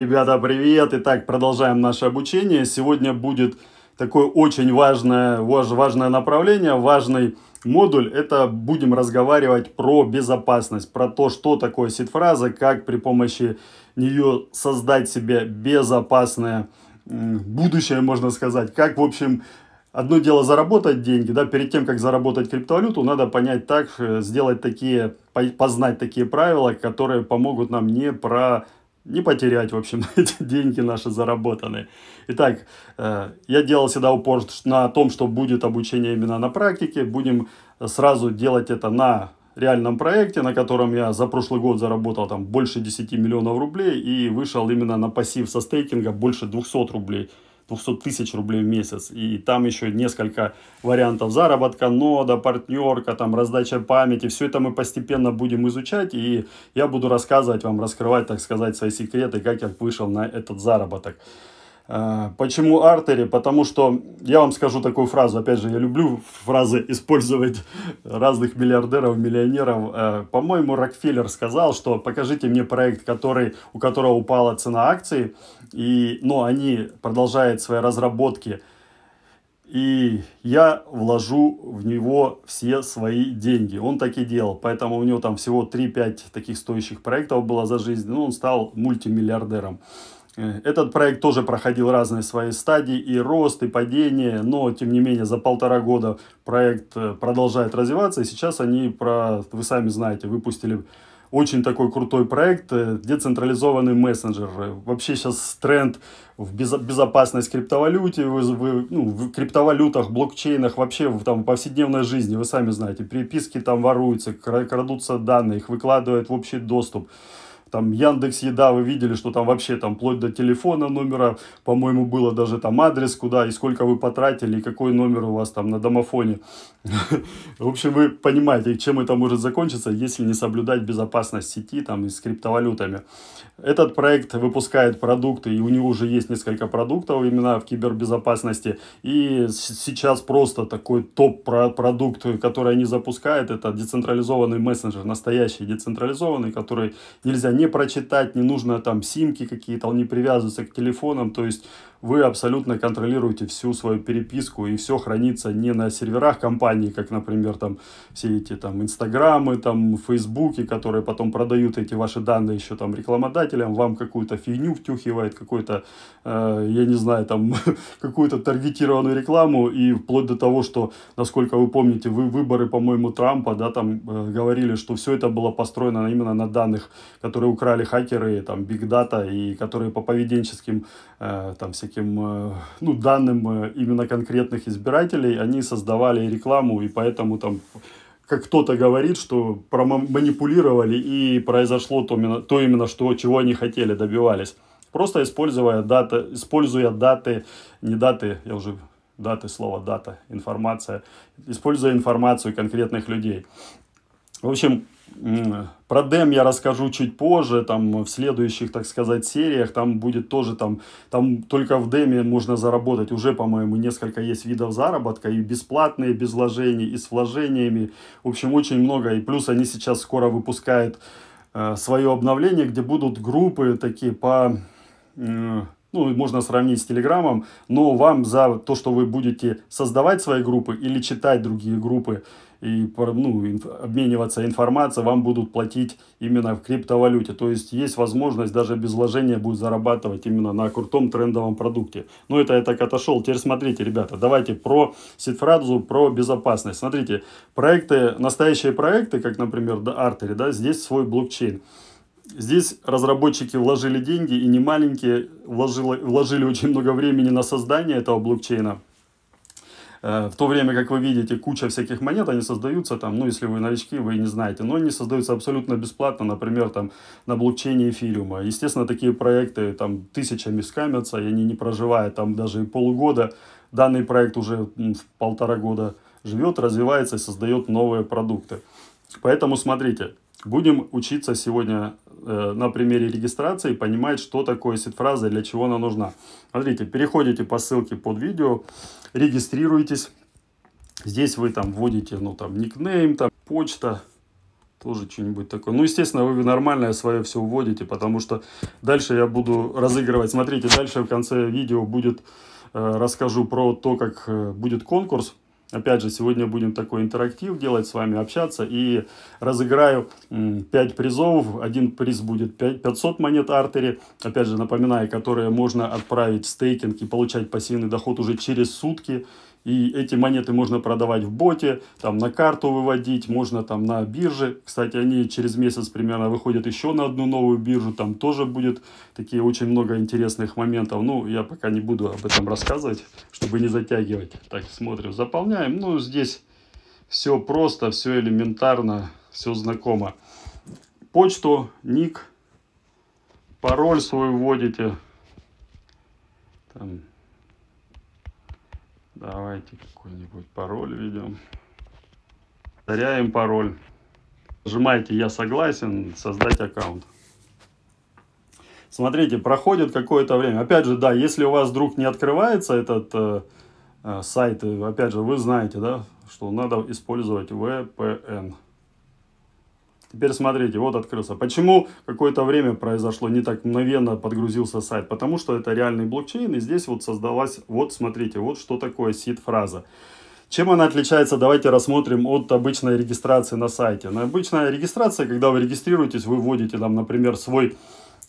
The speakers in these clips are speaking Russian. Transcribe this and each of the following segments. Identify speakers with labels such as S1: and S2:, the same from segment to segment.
S1: Ребята, привет! Итак, продолжаем наше обучение. Сегодня будет такое очень важное, важное направление, важный модуль. Это будем разговаривать про безопасность, про то, что такое сид-фраза, как при помощи нее создать себе безопасное будущее, можно сказать. Как, в общем, одно дело заработать деньги, да, перед тем, как заработать криптовалюту, надо понять так, э, сделать такие, познать такие правила, которые помогут нам не про не потерять, в общем, эти деньги наши заработанные. Итак, э, я делал всегда упор на том, что будет обучение именно на практике. Будем э, сразу делать это на реальном проекте, на котором я за прошлый год заработал там больше 10 миллионов рублей и вышел именно на пассив со стейкинга больше 200 рублей. 200 тысяч рублей в месяц. И там еще несколько вариантов заработка, нода, партнерка, там раздача памяти. Все это мы постепенно будем изучать. И я буду рассказывать вам, раскрывать, так сказать, свои секреты, как я вышел на этот заработок. Э, почему артери? Потому что я вам скажу такую фразу, опять же, я люблю фразы использовать разных миллиардеров, миллионеров. Э, по-моему, Рокфеллер сказал, что покажите мне проект, который, у которого упала цена акций, и, но ну, они продолжают свои разработки, и я вложу в него все свои деньги. Он так и делал, поэтому у него там всего 3-5 таких стоящих проектов было за жизнь, но ну, он стал мультимиллиардером. Этот проект тоже проходил разные свои стадии, и рост, и падение, но, тем не менее, за полтора года проект э, продолжает развиваться, и сейчас они, про, вы сами знаете, выпустили очень такой крутой проект, э, децентрализованный мессенджер. Э, вообще сейчас тренд в безопасность криптовалюте, в, в, ну, в криптовалютах, блокчейнах, вообще в там, повседневной жизни, вы сами знаете, переписки там воруются, крадутся данные, их выкладывают в общий доступ там Яндекс Еда, вы видели, что там вообще там вплоть до телефона номера, по-моему, было даже там адрес куда и сколько вы потратили, и какой номер у вас там на домофоне. В общем, вы понимаете, чем это может закончиться, если не соблюдать безопасность сети там и с криптовалютами. Этот проект выпускает продукты, и у него уже есть несколько продуктов именно в кибербезопасности. И сейчас просто такой топ-продукт, который они запускают, это децентрализованный мессенджер, настоящий децентрализованный, который нельзя не прочитать, не нужно там симки какие-то, он не привязывается к телефонам, то есть вы абсолютно контролируете всю свою переписку, и все хранится не на серверах компании, как, например, там все эти там инстаграмы, там фейсбуки, которые потом продают эти ваши данные еще там рекламодателям, вам какую-то фигню втюхивает, какой-то, э, я не знаю, там какую-то таргетированную рекламу, и вплоть до того, что, насколько вы помните, вы выборы, по-моему, Трампа, да, там э, говорили, что все это было построено именно на данных, которые украли хакеры, там, бигдата, и которые по поведенческим, э, там, всяким таким, э, ну, данным э, именно конкретных избирателей, они создавали рекламу, и поэтому там как кто-то говорит, что манипулировали и произошло то именно, то именно что, чего они хотели, добивались. Просто используя даты, используя даты, не даты, я уже даты, слово дата, информация, используя информацию конкретных людей. В общем, про дем я расскажу чуть позже, там в следующих, так сказать, сериях, там будет тоже там, там только в деме можно заработать, уже, по-моему, несколько есть видов заработка, и бесплатные, без вложений, и с вложениями, в общем, очень много, и плюс они сейчас скоро выпускают э, свое обновление, где будут группы такие по... Э, ну, можно сравнить с Телеграмом, но вам за то, что вы будете создавать свои группы или читать другие группы и ну, инф, обмениваться информацией, вам будут платить именно в криптовалюте. То есть есть возможность даже без вложения будет зарабатывать именно на крутом трендовом продукте. Но ну, это я так отошел. Теперь смотрите, ребята, давайте про сетфразу, про безопасность. Смотрите, проекты, настоящие проекты, как, например, Артери, да, здесь свой блокчейн. Здесь разработчики вложили деньги, и не маленькие, вложило, вложили очень много времени на создание этого блокчейна. Э, в то время, как вы видите, куча всяких монет, они создаются там, ну, если вы новички, вы не знаете, но они создаются абсолютно бесплатно, например, там, на блокчейне эфириума. Естественно, такие проекты там тысячами скамятся, и они не проживают там даже и полугода. Данный проект уже полтора года живет, развивается и создает новые продукты. Поэтому смотрите, Будем учиться сегодня э, на примере регистрации понимать, что такое сид-фраза и для чего она нужна. Смотрите, переходите по ссылке под видео, регистрируйтесь. Здесь вы там вводите, ну там, никнейм, там, почта, тоже что-нибудь такое. Ну, естественно, вы нормальное свое все вводите, потому что дальше я буду разыгрывать. Смотрите, дальше в конце видео будет, э, расскажу про то, как э, будет конкурс. Опять же, сегодня будем такой интерактив делать, с вами общаться. И разыграю 5 призов. Один приз будет 500 монет артери. Опять же, напоминаю, которые можно отправить в стейкинг и получать пассивный доход уже через сутки. И эти монеты можно продавать в боте, там на карту выводить, можно там на бирже. Кстати, они через месяц примерно выходят еще на одну новую биржу, там тоже будет такие очень много интересных моментов. Ну, я пока не буду об этом рассказывать, чтобы не затягивать. Так, смотрим, заполняем. Ну, здесь все просто, все элементарно, все знакомо. Почту, ник, пароль свой вводите. Там, Давайте какой-нибудь пароль введем. Повторяем пароль. Нажимаете «Я согласен», «Создать аккаунт». Смотрите, проходит какое-то время. Опять же, да, если у вас вдруг не открывается этот э, э сайт, э, опять же, вы знаете, да, что надо использовать VPN. Теперь смотрите, вот открылся. Почему какое-то время произошло, не так мгновенно подгрузился сайт? Потому что это реальный блокчейн, и здесь вот создалась, вот смотрите, вот что такое сид-фраза. Чем она отличается, давайте рассмотрим от обычной регистрации на сайте. На обычная регистрация, когда вы регистрируетесь, вы вводите там, например, свой,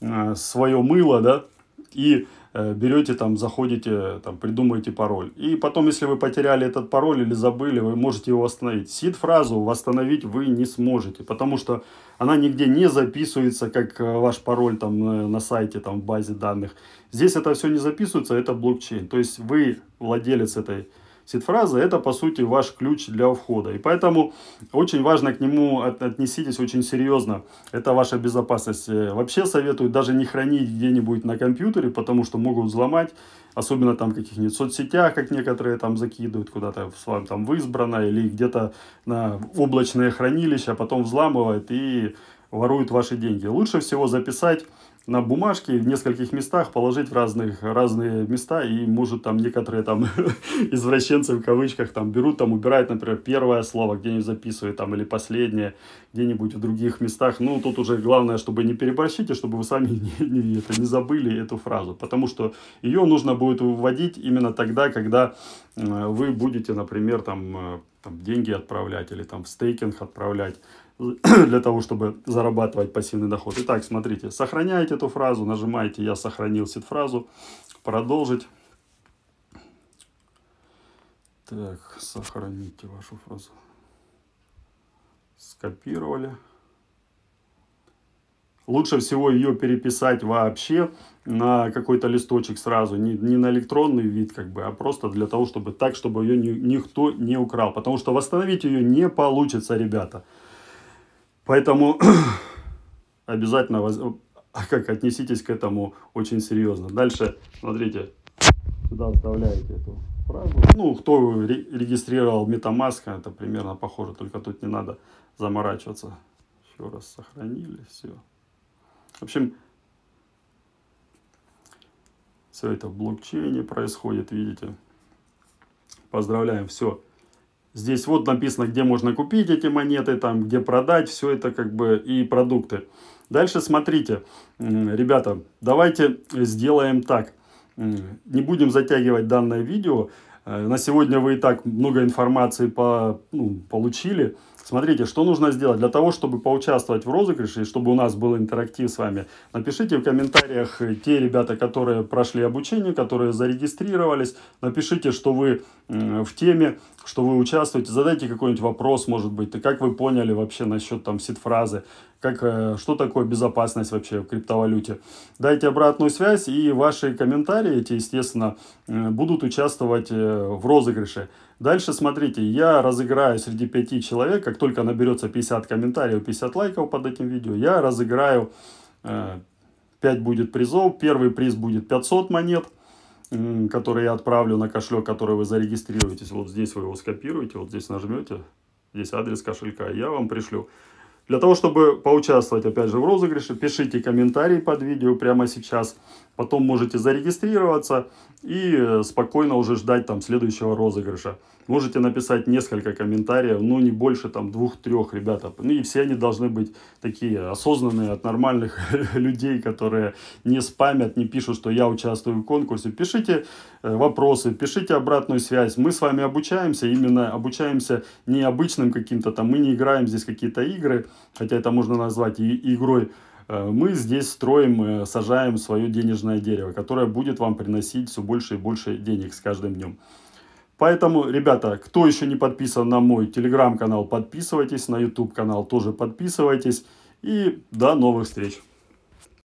S1: э, свое мыло, да, и Э, берете там, заходите, там, придумываете пароль. И потом, если вы потеряли этот пароль или забыли, вы можете его восстановить. Сид-фразу восстановить вы не сможете, потому что она нигде не записывается, как э, ваш пароль там э, на сайте, там в базе данных. Здесь это все не записывается, это блокчейн. То есть вы владелец этой Сид-фразы – это, по сути, ваш ключ для входа. И поэтому очень важно к нему отнеситесь очень серьезно. Это ваша безопасность. Э, вообще советую даже не хранить где-нибудь на компьютере, потому что могут взломать. Особенно там каких-нибудь соцсетях, как некоторые там закидывают куда-то в, там, в избрано или где-то на облачное хранилище, а потом взламывают и воруют ваши деньги. Лучше всего записать на бумажке в нескольких местах, положить в разных, разные места, и, может, там некоторые там извращенцы в кавычках там берут, там убирают, например, первое слово где-нибудь записывают, там, или последнее где-нибудь в других местах. Ну, тут уже главное, чтобы не переборщите, чтобы вы сами не, не, это, не забыли эту фразу, потому что ее нужно будет выводить именно тогда, когда э, вы будете, например, там, э, там деньги отправлять или там в стейкинг отправлять для того, чтобы зарабатывать пассивный доход. Итак, смотрите, сохраняете эту фразу, нажимаете «Я сохранил сид-фразу», «Продолжить». Так, сохраните вашу фразу. Скопировали. Лучше всего ее переписать вообще на какой-то листочек сразу, не, не на электронный вид, как бы, а просто для того, чтобы так, чтобы ее ни, никто не украл. Потому что восстановить ее не получится, ребята. Поэтому обязательно воз... А как, отнеситесь к этому очень серьезно. Дальше, смотрите, сюда вставляете эту фразу. Ну, кто регистрировал MetaMask, это примерно похоже, только тут не надо заморачиваться. Еще раз сохранили, все. В общем, все это в блокчейне происходит, видите. Поздравляем, все. Здесь вот написано, где можно купить эти монеты, там, где продать, все это как бы и продукты. Дальше смотрите, ребята, давайте сделаем так. Не будем затягивать данное видео. Э, на сегодня вы и так много информации по, ну, получили. Смотрите, что нужно сделать для того, чтобы поучаствовать в розыгрыше, и чтобы у нас был интерактив с вами. Напишите в комментариях э, те ребята, которые прошли обучение, которые зарегистрировались. Напишите, что вы в теме, что вы участвуете, задайте какой-нибудь вопрос, может быть, и как вы поняли вообще насчет там сид-фразы, как, э, что такое безопасность вообще в криптовалюте. Дайте обратную связь, и ваши комментарии эти, естественно, э, будут участвовать э, в розыгрыше. Дальше, смотрите, я разыграю среди пяти человек, как только наберется 50 комментариев, 50 лайков под этим видео, я разыграю 5 будет призов, первый приз будет 500 монет, который я отправлю на кошелек, который вы зарегистрируетесь. Вот здесь вы его скопируете, вот здесь нажмете, здесь адрес кошелька, я вам пришлю. Для того, чтобы поучаствовать, опять же, в розыгрыше, пишите комментарии под видео прямо сейчас. Потом можете зарегистрироваться и э, спокойно уже ждать там следующего розыгрыша. Можете написать несколько комментариев, ну не больше там двух-трех, ребята. Ну и все они должны быть такие осознанные от нормальных людей, которые не спамят, не пишут, что я участвую в конкурсе. Пишите э, вопросы, пишите обратную связь. Мы с вами обучаемся, именно обучаемся необычным каким-то там, мы не играем здесь какие-то игры, хотя это можно назвать и игрой, Э, мы здесь строим, э, сажаем свое денежное дерево, которое будет вам приносить все больше и больше денег с каждым днем. Поэтому, ребята, кто еще не подписан на мой телеграм-канал, подписывайтесь, на YouTube канал тоже подписывайтесь. И до новых встреч!